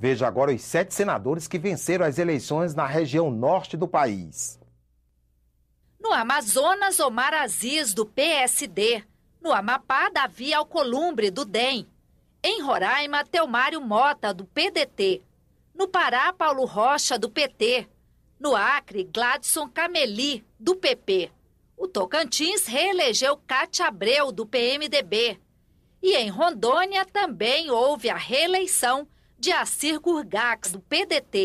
Veja agora os sete senadores que venceram as eleições na região norte do país. No Amazonas, Omar Aziz, do PSD. No Amapá, Davi Alcolumbre, do DEM. Em Roraima, Telmário Mota, do PDT. No Pará, Paulo Rocha, do PT. No Acre, Gladson Cameli, do PP. O Tocantins reelegeu Cátia Abreu, do PMDB. E em Rondônia também houve a reeleição de Acir Gurgax, do PDT.